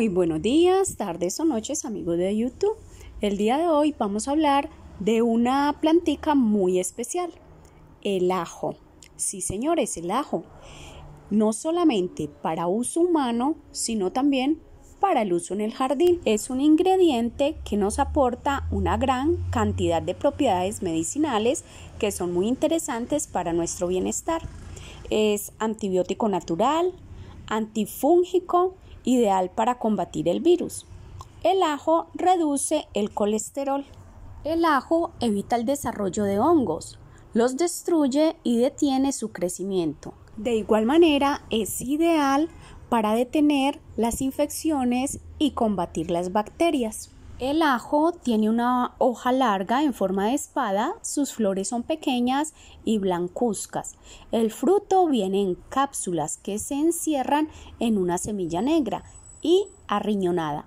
Muy buenos días, tardes o noches, amigos de YouTube. El día de hoy vamos a hablar de una plantica muy especial, el ajo. Sí, señores, el ajo. No solamente para uso humano, sino también para el uso en el jardín. Es un ingrediente que nos aporta una gran cantidad de propiedades medicinales que son muy interesantes para nuestro bienestar. Es antibiótico natural, antifúngico ideal para combatir el virus. El ajo reduce el colesterol. El ajo evita el desarrollo de hongos, los destruye y detiene su crecimiento. De igual manera, es ideal para detener las infecciones y combatir las bacterias. El ajo tiene una hoja larga en forma de espada, sus flores son pequeñas y blancuzcas. El fruto viene en cápsulas que se encierran en una semilla negra y arriñonada.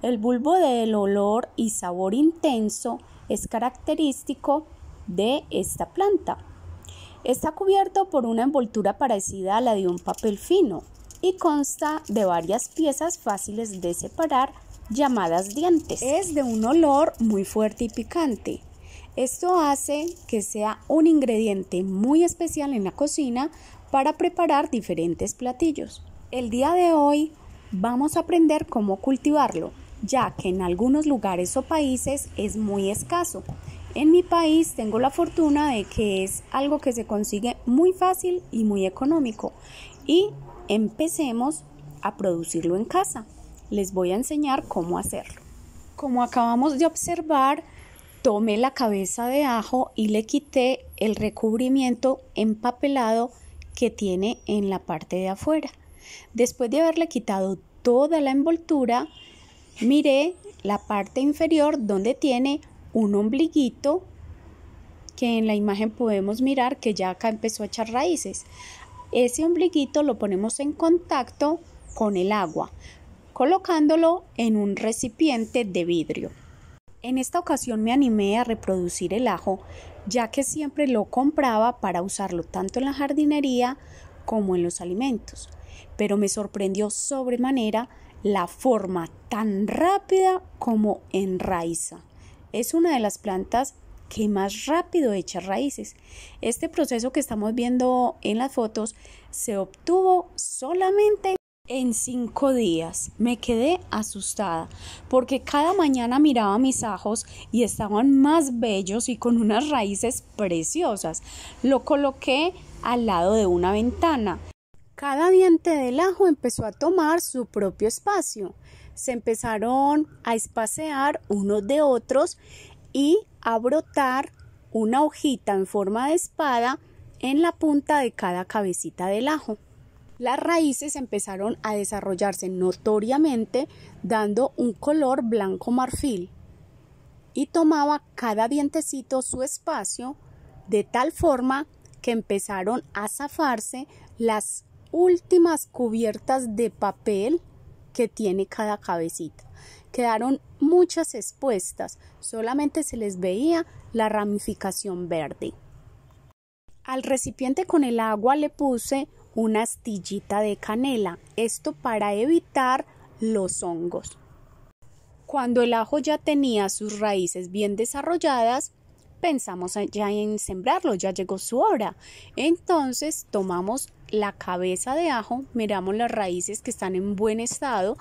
El bulbo del olor y sabor intenso es característico de esta planta. Está cubierto por una envoltura parecida a la de un papel fino y consta de varias piezas fáciles de separar llamadas dientes. Es de un olor muy fuerte y picante. Esto hace que sea un ingrediente muy especial en la cocina para preparar diferentes platillos. El día de hoy vamos a aprender cómo cultivarlo, ya que en algunos lugares o países es muy escaso. En mi país tengo la fortuna de que es algo que se consigue muy fácil y muy económico. Y empecemos a producirlo en casa les voy a enseñar cómo hacerlo. Como acabamos de observar, tomé la cabeza de ajo y le quité el recubrimiento empapelado que tiene en la parte de afuera. Después de haberle quitado toda la envoltura, miré la parte inferior donde tiene un ombliguito que en la imagen podemos mirar que ya acá empezó a echar raíces. Ese ombliguito lo ponemos en contacto con el agua colocándolo en un recipiente de vidrio. En esta ocasión me animé a reproducir el ajo, ya que siempre lo compraba para usarlo tanto en la jardinería como en los alimentos, pero me sorprendió sobremanera la forma tan rápida como enraiza. Es una de las plantas que más rápido echa raíces. Este proceso que estamos viendo en las fotos se obtuvo solamente en cinco días. Me quedé asustada porque cada mañana miraba mis ajos y estaban más bellos y con unas raíces preciosas. Lo coloqué al lado de una ventana. Cada diente del ajo empezó a tomar su propio espacio. Se empezaron a espaciar unos de otros y a brotar una hojita en forma de espada en la punta de cada cabecita del ajo las raíces empezaron a desarrollarse notoriamente dando un color blanco marfil y tomaba cada dientecito su espacio de tal forma que empezaron a zafarse las últimas cubiertas de papel que tiene cada cabecita. Quedaron muchas expuestas, solamente se les veía la ramificación verde. Al recipiente con el agua le puse una astillita de canela, esto para evitar los hongos. Cuando el ajo ya tenía sus raíces bien desarrolladas, pensamos ya en sembrarlo, ya llegó su hora. Entonces tomamos la cabeza de ajo, miramos las raíces que están en buen estado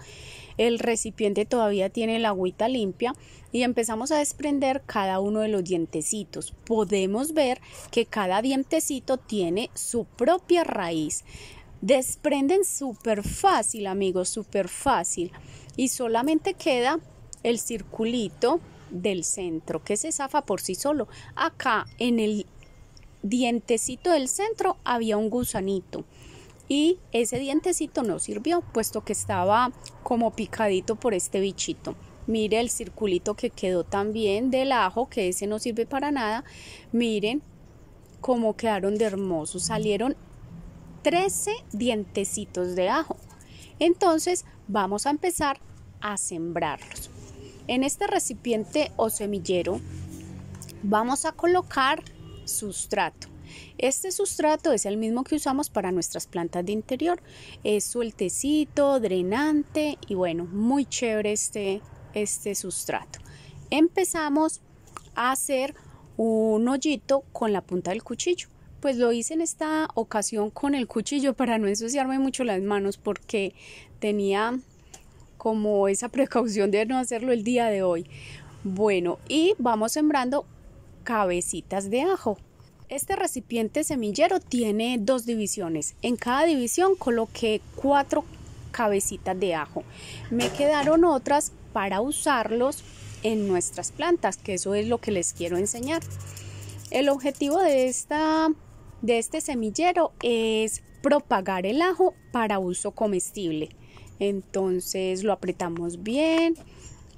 el recipiente todavía tiene la agüita limpia y empezamos a desprender cada uno de los dientecitos. Podemos ver que cada dientecito tiene su propia raíz. Desprenden súper fácil, amigos, súper fácil. Y solamente queda el circulito del centro que se zafa por sí solo. Acá en el dientecito del centro había un gusanito y ese dientecito no sirvió, puesto que estaba como picadito por este bichito. Mire el circulito que quedó también del ajo, que ese no sirve para nada. Miren cómo quedaron de hermosos. Salieron 13 dientecitos de ajo. Entonces vamos a empezar a sembrarlos. En este recipiente o semillero vamos a colocar sustrato. Este sustrato es el mismo que usamos para nuestras plantas de interior. Es sueltecito, drenante y bueno, muy chévere este, este sustrato. Empezamos a hacer un hoyito con la punta del cuchillo. Pues lo hice en esta ocasión con el cuchillo para no ensuciarme mucho las manos porque tenía como esa precaución de no hacerlo el día de hoy. Bueno, y vamos sembrando cabecitas de ajo. Este recipiente semillero tiene dos divisiones. En cada división coloqué cuatro cabecitas de ajo. Me quedaron otras para usarlos en nuestras plantas, que eso es lo que les quiero enseñar. El objetivo de, esta, de este semillero es propagar el ajo para uso comestible. Entonces lo apretamos bien,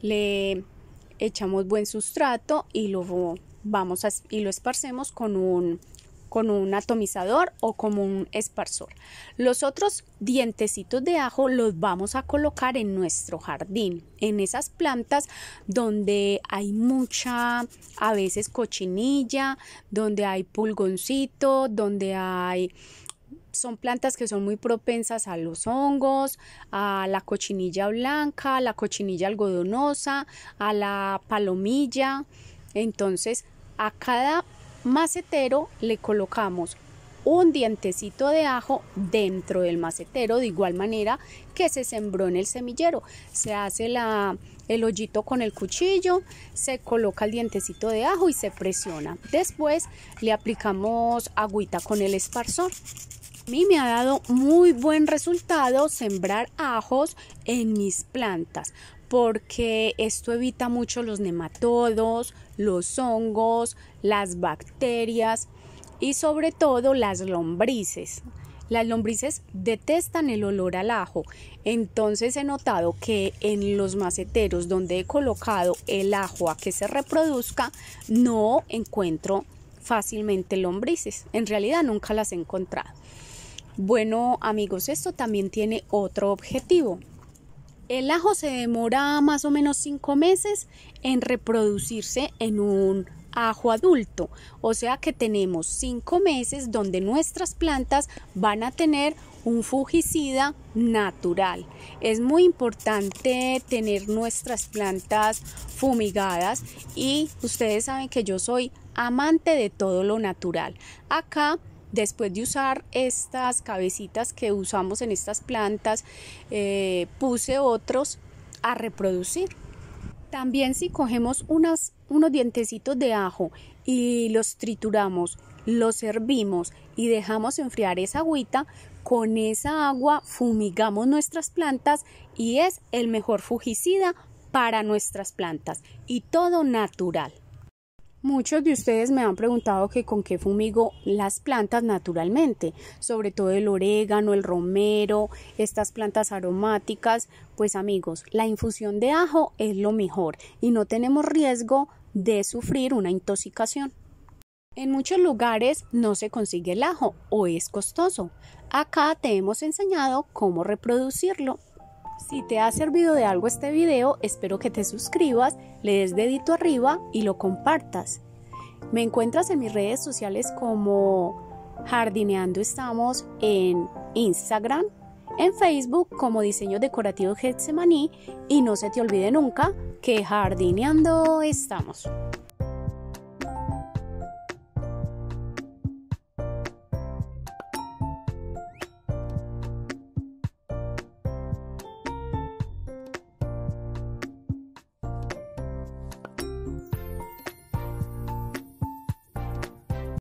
le echamos buen sustrato y lo vamos a, y lo esparcemos con un, con un atomizador o como un esparzor Los otros dientecitos de ajo los vamos a colocar en nuestro jardín, en esas plantas donde hay mucha, a veces cochinilla, donde hay pulgoncito, donde hay son plantas que son muy propensas a los hongos, a la cochinilla blanca, a la cochinilla algodonosa, a la palomilla. Entonces, a cada macetero le colocamos un dientecito de ajo dentro del macetero, de igual manera que se sembró en el semillero. Se hace la, el hoyito con el cuchillo, se coloca el dientecito de ajo y se presiona. Después le aplicamos agüita con el esparzón. A mí me ha dado muy buen resultado sembrar ajos en mis plantas porque esto evita mucho los nematodos, los hongos, las bacterias y sobre todo las lombrices. Las lombrices detestan el olor al ajo, entonces he notado que en los maceteros donde he colocado el ajo a que se reproduzca no encuentro fácilmente lombrices. En realidad nunca las he encontrado. Bueno amigos, esto también tiene otro objetivo el ajo se demora más o menos 5 meses en reproducirse en un ajo adulto. O sea que tenemos 5 meses donde nuestras plantas van a tener un fugicida natural. Es muy importante tener nuestras plantas fumigadas y ustedes saben que yo soy amante de todo lo natural. Acá Después de usar estas cabecitas que usamos en estas plantas, eh, puse otros a reproducir. También si cogemos unos dientecitos de ajo y los trituramos, los hervimos y dejamos enfriar esa agüita, con esa agua fumigamos nuestras plantas y es el mejor fugicida para nuestras plantas y todo natural. Muchos de ustedes me han preguntado que con qué fumigo las plantas naturalmente, sobre todo el orégano, el romero, estas plantas aromáticas. Pues amigos, la infusión de ajo es lo mejor y no tenemos riesgo de sufrir una intoxicación. En muchos lugares no se consigue el ajo o es costoso. Acá te hemos enseñado cómo reproducirlo si te ha servido de algo este video, espero que te suscribas, le des dedito arriba y lo compartas. Me encuentras en mis redes sociales como Jardineando estamos en Instagram, en Facebook como Diseño Decorativo Getsemaní y no se te olvide nunca que jardineando estamos.